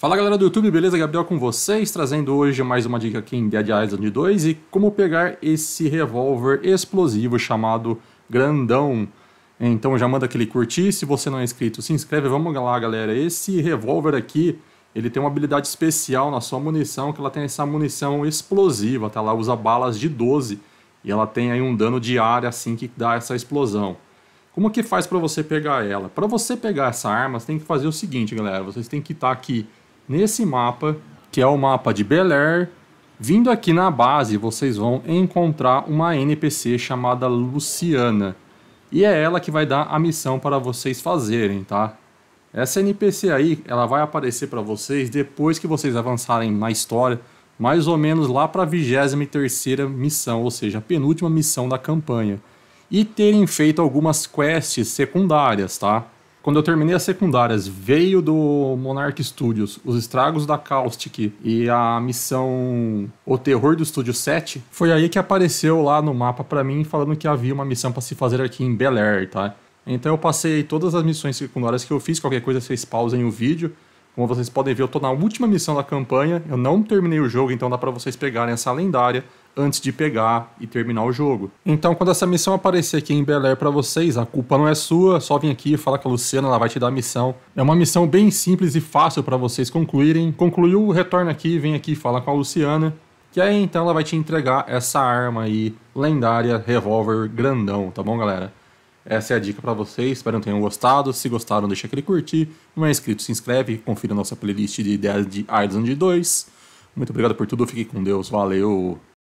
Fala galera do YouTube, beleza? Gabriel com vocês, trazendo hoje mais uma dica aqui em Dead Island 2 e como pegar esse revólver explosivo chamado Grandão. Então já manda aquele curtir, se você não é inscrito, se inscreve, vamos lá galera. Esse revólver aqui, ele tem uma habilidade especial na sua munição, que ela tem essa munição explosiva, tá? Ela usa balas de 12 e ela tem aí um dano de área assim que dá essa explosão. Como que faz para você pegar ela? Para você pegar essa arma, você tem que fazer o seguinte, galera. Vocês têm que estar aqui nesse mapa, que é o mapa de Bel Air. Vindo aqui na base, vocês vão encontrar uma NPC chamada Luciana. E é ela que vai dar a missão para vocês fazerem, tá? Essa NPC aí, ela vai aparecer para vocês depois que vocês avançarem na história, mais ou menos lá para a 23 missão, ou seja, a penúltima missão da campanha. E terem feito algumas quests secundárias, tá? Quando eu terminei as secundárias, veio do Monarch Studios Os Estragos da Caustic e a missão O Terror do Estúdio 7, foi aí que apareceu lá no mapa para mim falando que havia uma missão para se fazer aqui em Bel Air, tá? Então eu passei todas as missões secundárias que eu fiz, qualquer coisa vocês pausem o vídeo. Como vocês podem ver, eu tô na última missão da campanha, eu não terminei o jogo, então dá para vocês pegarem essa lendária antes de pegar e terminar o jogo. Então, quando essa missão aparecer aqui em Bel Air para vocês, a culpa não é sua, só vem aqui e fala com a Luciana, ela vai te dar a missão. É uma missão bem simples e fácil para vocês concluírem. Concluiu, retorna aqui, vem aqui e fala com a Luciana. Que aí então ela vai te entregar essa arma aí, lendária, revólver grandão, tá bom, galera? Essa é a dica para vocês, espero que tenham gostado. Se gostaram, deixa aquele curtir. Não é inscrito, se inscreve, confira nossa playlist de ideias de Island 2. Muito obrigado por tudo, fique com Deus, valeu!